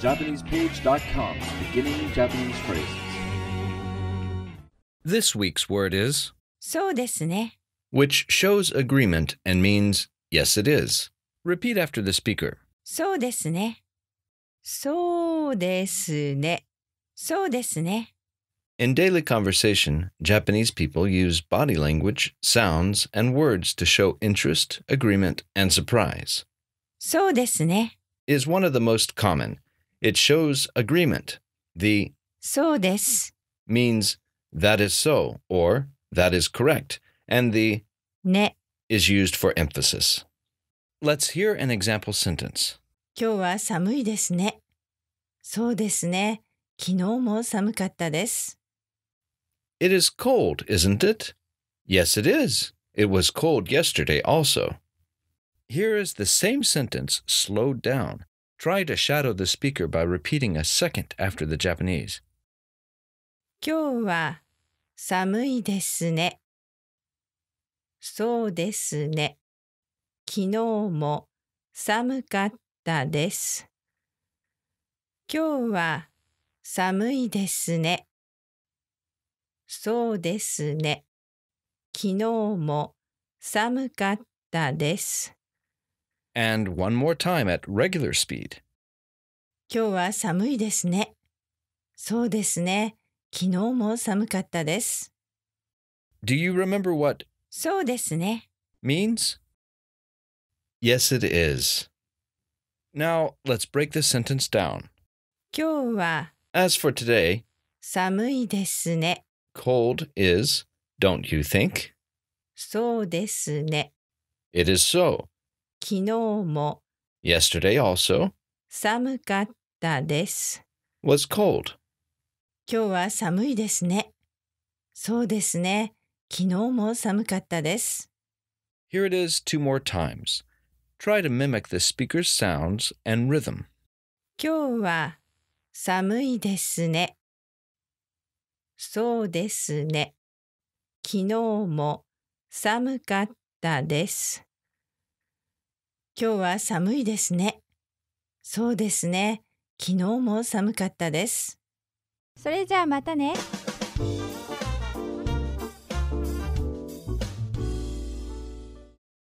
Japanesepage.com beginning Japanese phrases. This week's word is そうですね which shows agreement and means yes it is. Repeat after the speaker. ne. In daily conversation, Japanese people use body language, sounds, and words to show interest, agreement, and surprise. そうですね Is one of the most common it shows agreement. The そうです means that is so or that is correct, and the ne is used for emphasis. Let's hear an example sentence. It is cold, isn't it? Yes, it is. It was cold yesterday also. Here is the same sentence slowed down Try to shadow the speaker by repeating a second after the Japanese. 今日は寒いですね。そうですね。昨日も寒かったです。今日は寒いですね。そうですね。昨日も寒かったです。and one more time at regular speed. 今日は寒いですね。そうですね。昨日も寒かったです。Do you remember what そうですね means? Yes, it is. Now, let's break this sentence down. 今日は As for today, 寒いですね。cold is, don't you think? そうですね。It is so. 昨日も Yesterday also 寒かったです。was cold. 今日は寒いですね。そうですね。昨日も寒かったです。Here it is two more times. Try to mimic the speaker's sounds and rhythm. 今日は寒いですね。そうですね。昨日も寒かったです。今日は寒いですね。そうですね。昨日も寒かったです。それじゃあまたね。